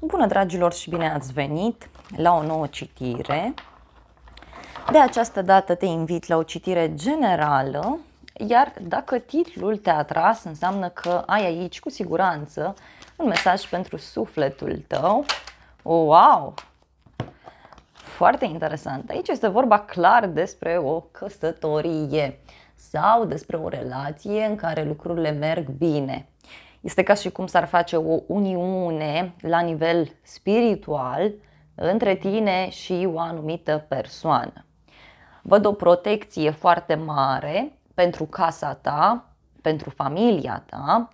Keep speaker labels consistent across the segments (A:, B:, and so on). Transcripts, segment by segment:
A: Bună dragilor și bine ați venit la o nouă citire. De această dată te invit la o citire generală, iar dacă titlul te-a atras, înseamnă că ai aici cu siguranță un mesaj pentru sufletul tău. Wow! Foarte interesant. Aici este vorba clar despre o căsătorie sau despre o relație în care lucrurile merg bine. Este ca și cum s-ar face o uniune la nivel spiritual între tine și o anumită persoană. Văd o protecție foarte mare pentru casa ta, pentru familia ta.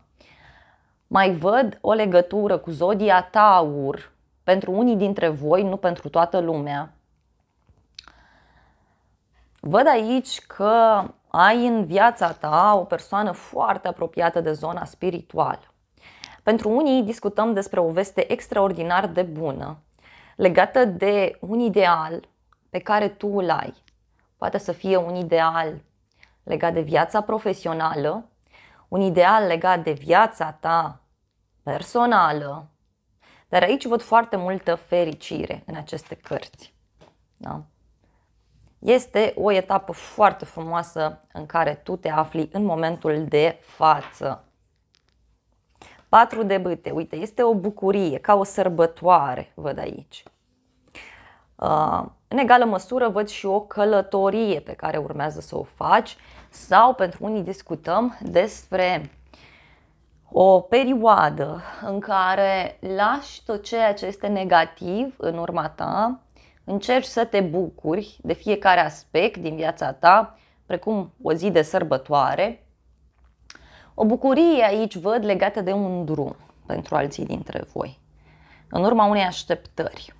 A: Mai văd o legătură cu zodia Taur pentru unii dintre voi, nu pentru toată lumea. Văd aici că ai în viața ta o persoană foarte apropiată de zona spirituală. Pentru unii discutăm despre o veste extraordinar de bună, legată de un ideal pe care tu îl ai. Poate să fie un ideal legat de viața profesională, un ideal legat de viața ta personală, dar aici văd foarte multă fericire în aceste cărți. Da? Este o etapă foarte frumoasă în care tu te afli în momentul de față. 4 de bâte, uite, este o bucurie, ca o sărbătoare, văd aici. Uh, în egală măsură văd și o călătorie pe care urmează să o faci sau pentru unii discutăm despre o perioadă în care lași tot ceea ce este negativ în urma ta Încerci să te bucuri de fiecare aspect din viața ta, precum o zi de sărbătoare. O bucurie aici văd legată de un drum pentru alții dintre voi, în urma unei așteptări.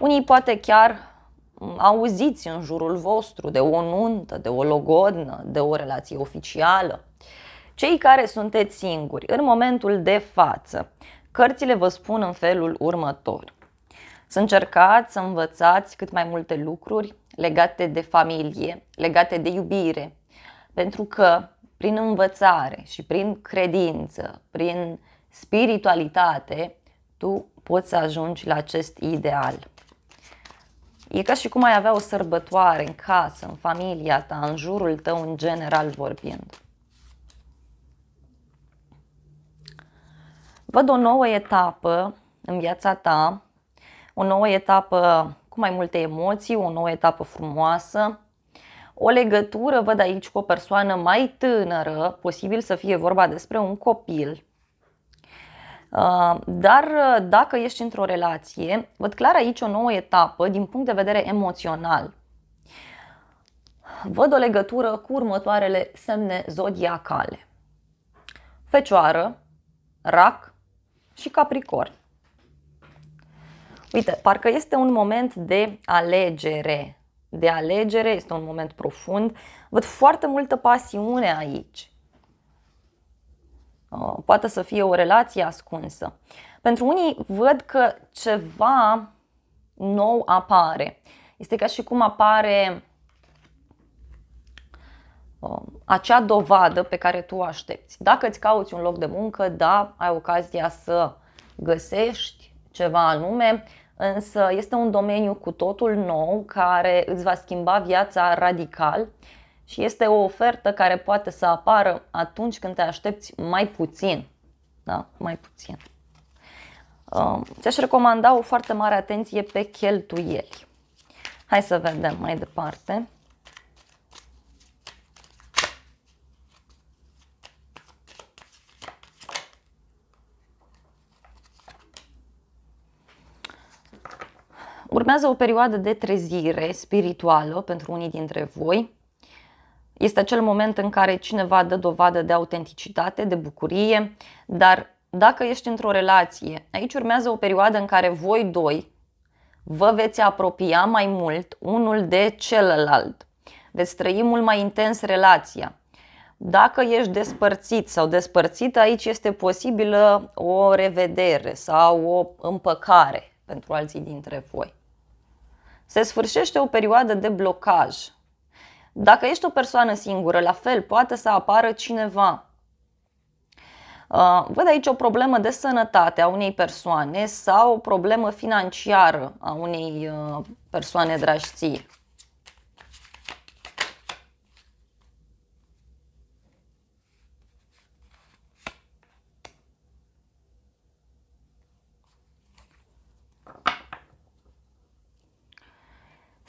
A: Unii poate chiar auziți în jurul vostru de o nuntă, de o logodnă, de o relație oficială. Cei care sunteți singuri, în momentul de față, cărțile vă spun în felul următor. Să încercați să învățați cât mai multe lucruri legate de familie, legate de iubire, pentru că prin învățare și prin credință, prin spiritualitate, tu poți să ajungi la acest ideal. E ca și cum ai avea o sărbătoare în casă, în familia ta, în jurul tău, în general vorbind. Văd o nouă etapă în viața ta o nouă etapă cu mai multe emoții, o nouă etapă frumoasă, o legătură, văd aici, cu o persoană mai tânără, posibil să fie vorba despre un copil. Uh, dar uh, dacă ești într-o relație, văd clar aici o nouă etapă din punct de vedere emoțional. Văd o legătură cu următoarele semne zodiacale. Fecioară, rac și capricorn. Uite, parcă este un moment de alegere. De alegere, este un moment profund. Văd foarte multă pasiune aici. Poate să fie o relație ascunsă. Pentru unii văd că ceva nou apare. Este ca și cum apare acea dovadă pe care tu o aștepți. Dacă îți cauți un loc de muncă, da, ai ocazia să găsești ceva anume, însă este un domeniu cu totul nou care îți va schimba viața radical și este o ofertă care poate să apară atunci când te aștepți mai puțin. Da? Mai puțin. Um, ți-aș recomanda o foarte mare atenție pe cheltuieli. Hai să vedem mai departe. Urmează o perioadă de trezire spirituală pentru unii dintre voi. Este acel moment în care cineva dă dovadă de autenticitate, de bucurie, dar dacă ești într-o relație, aici urmează o perioadă în care voi doi vă veți apropia mai mult unul de celălalt. Veți trăi mult mai intens relația. Dacă ești despărțit sau despărțit, aici este posibilă o revedere sau o împăcare pentru alții dintre voi se sfârșește o perioadă de blocaj. Dacă ești o persoană singură, la fel, poate să apară cineva. Uh, văd aici o problemă de sănătate a unei persoane sau o problemă financiară a unei uh, persoane dragi ție.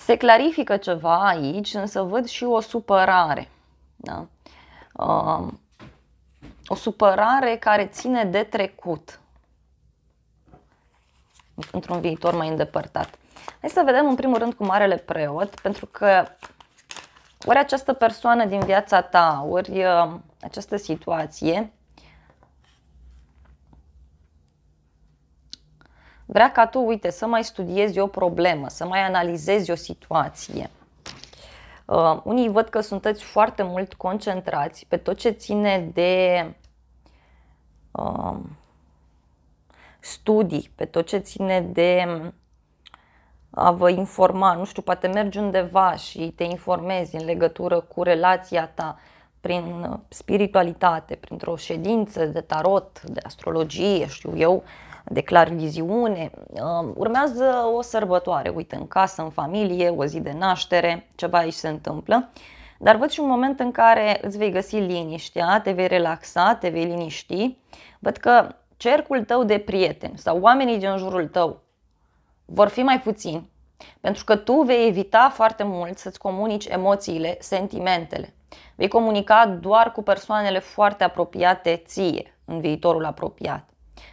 A: Se clarifică ceva aici, însă văd și o supărare. Da? Um, o supărare care ține de trecut. Într-un viitor mai îndepărtat. Hai să vedem în primul rând cu Marele Preot, pentru că ori această persoană din viața ta, ori um, această situație Vrea ca tu, uite, să mai studiezi o problemă, să mai analizezi o situație. Uh, unii văd că sunteți foarte mult concentrați pe tot ce ține de uh, studii, pe tot ce ține de uh, a vă informa, nu știu, poate mergi undeva și te informezi în legătură cu relația ta prin spiritualitate, printr-o ședință de tarot, de astrologie, știu eu, uh, declar viziune. Um, urmează o sărbătoare, uite, în casă, în familie, o zi de naștere, ceva aici se întâmplă. Dar văd și un moment în care îți vei găsi liniștea, te vei relaxa, te vei liniști. Văd că cercul tău de prieteni sau oamenii din jurul tău vor fi mai puțini, pentru că tu vei evita foarte mult să-ți comunici emoțiile, sentimentele. Vei comunica doar cu persoanele foarte apropiate ție în viitorul apropiat.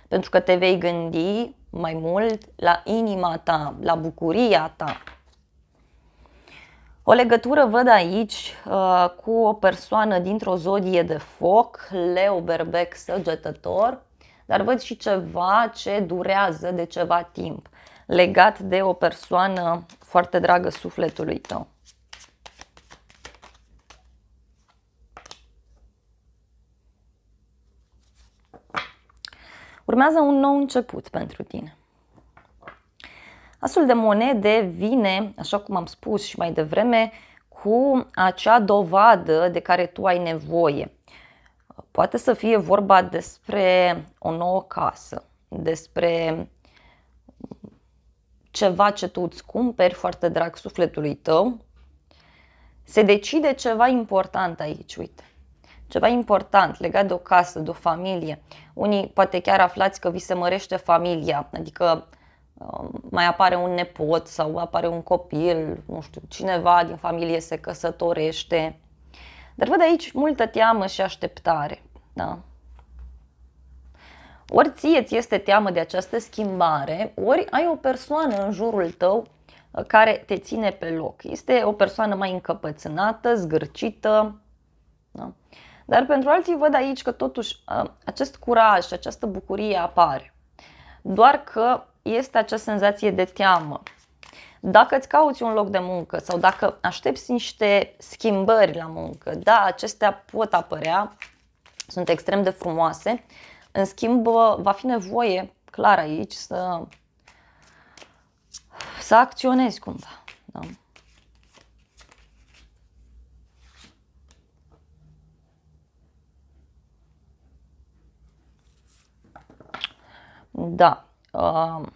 A: Pentru că te vei gândi mai mult la inima ta, la bucuria ta. O legătură văd aici uh, cu o persoană dintr-o zodie de foc, Leo Berbec săgetător, dar văd și ceva ce durează de ceva timp, legat de o persoană foarte dragă sufletului tău. Urmează un nou început pentru tine. Asul de monede vine, așa cum am spus și mai devreme, cu acea dovadă de care tu ai nevoie. Poate să fie vorba despre o nouă casă, despre ceva ce tu îți cumperi foarte drag sufletului tău. Se decide ceva important aici, uite ceva important legat de o casă, de o familie. Unii poate chiar aflați că vi se mărește familia, adică um, mai apare un nepot sau apare un copil, nu știu, cineva din familie se căsătorește. Dar văd aici multă teamă și așteptare. Da. Ori ție ți este teamă de această schimbare, ori ai o persoană în jurul tău uh, care te ține pe loc. Este o persoană mai încăpățânată, zgârcită. Da? Dar pentru alții văd aici că totuși acest curaj și această bucurie apare. Doar că este acea senzație de teamă. Dacă îți cauți un loc de muncă sau dacă aștepți niște schimbări la muncă, da, acestea pot apărea, sunt extrem de frumoase. În schimb, va fi nevoie, clar aici, să, să acționezi cumva. Da? Da. Uh,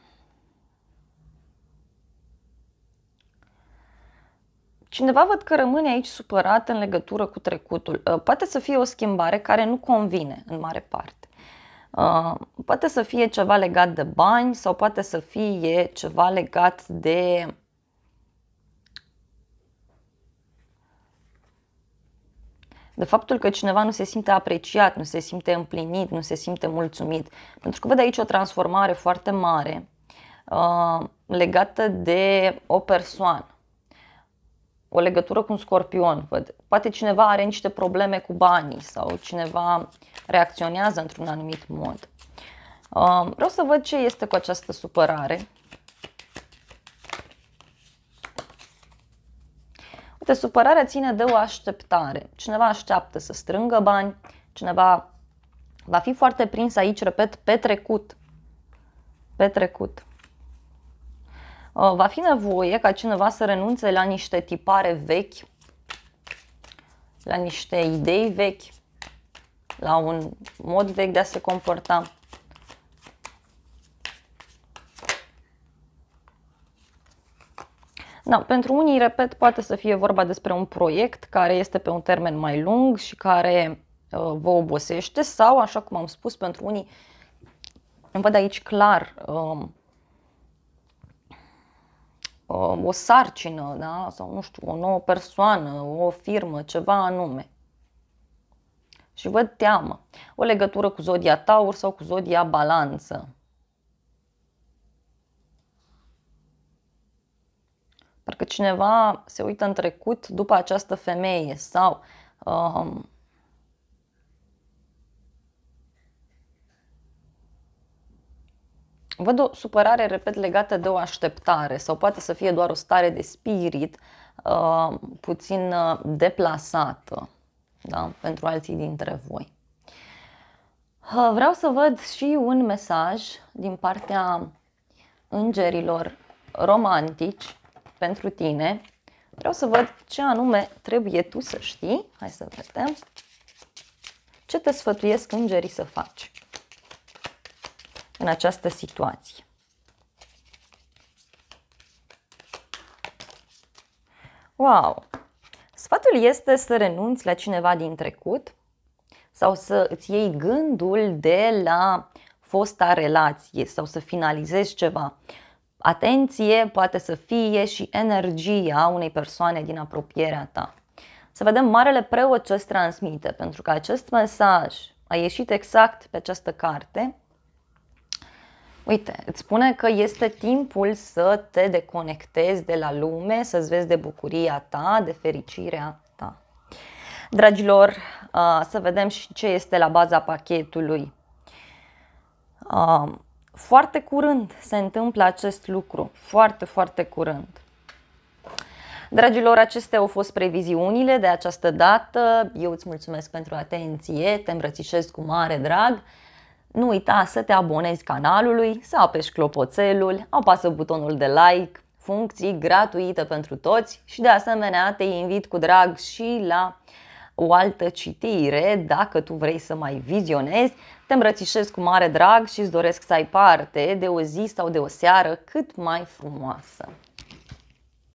A: Cineva văd că rămâne aici supărat în legătură cu trecutul. Uh, poate să fie o schimbare care nu convine în mare parte. Uh, poate să fie ceva legat de bani sau poate să fie ceva legat de de faptul că cineva nu se simte apreciat, nu se simte împlinit, nu se simte mulțumit. Pentru că văd aici o transformare foarte mare uh, legată de o persoană. O legătură cu un scorpion, văd. Poate cineva are niște probleme cu banii sau cineva reacționează într-un anumit mod. Uh, vreau să văd ce este cu această supărare De supărare ține de o așteptare. Cineva așteaptă să strângă bani, cineva va fi foarte prins aici, repet, pe trecut. Pe trecut. Uh, va fi nevoie ca cineva să renunțe la niște tipare vechi, la niște idei vechi, la un mod vechi de a se comporta. Da, pentru unii, repet, poate să fie vorba despre un proiect care este pe un termen mai lung și care uh, vă obosește sau, așa cum am spus, pentru unii, îmi văd aici clar um, um, o sarcină, da? sau nu știu, o nouă persoană, o firmă, ceva anume. Și văd teamă, o legătură cu zodia Taur sau cu zodia Balanță. Parcă cineva se uită în trecut după această femeie sau um, văd o supărare, repet, legată de o așteptare sau poate să fie doar o stare de spirit um, uh, puțin deplasată da? pentru alții dintre voi. Uh, vreau să văd și un mesaj din partea îngerilor romantici pentru tine. Vreau să văd ce anume trebuie tu să știi. Hai să vedem. Ce te sfătuiesc îngerii să faci în această situație? Wow! Sfatul este să renunți la cineva din trecut sau să îți iei gândul de la fosta relație sau să finalizezi ceva. Uh, atenție poate să fie și energia unei persoane din apropierea ta. Să vedem marele preot ce îți transmite, pentru că acest mesaj a ieșit exact pe această carte. Uite, îți spune că este timpul să te deconectezi de la lume, să-ți vezi de bucuria ta, de fericirea ta. Dragilor, uh, să vedem și ce este la baza pachetului. Um, foarte curând se întâmplă acest lucru, foarte, foarte curând. Dragilor, acestea au fost previziunile de această dată. Eu îți mulțumesc pentru atenție, te îmbrățișez cu mare drag. Nu uita să te abonezi canalului, să apeși clopoțelul, apasă butonul de like, funcții gratuite pentru toți și de asemenea te invit cu drag și la o altă citire dacă tu vrei să mai vizionezi te îmbrățișez cu mare drag și îți doresc să ai parte de o zi sau de o seară cât mai frumoasă.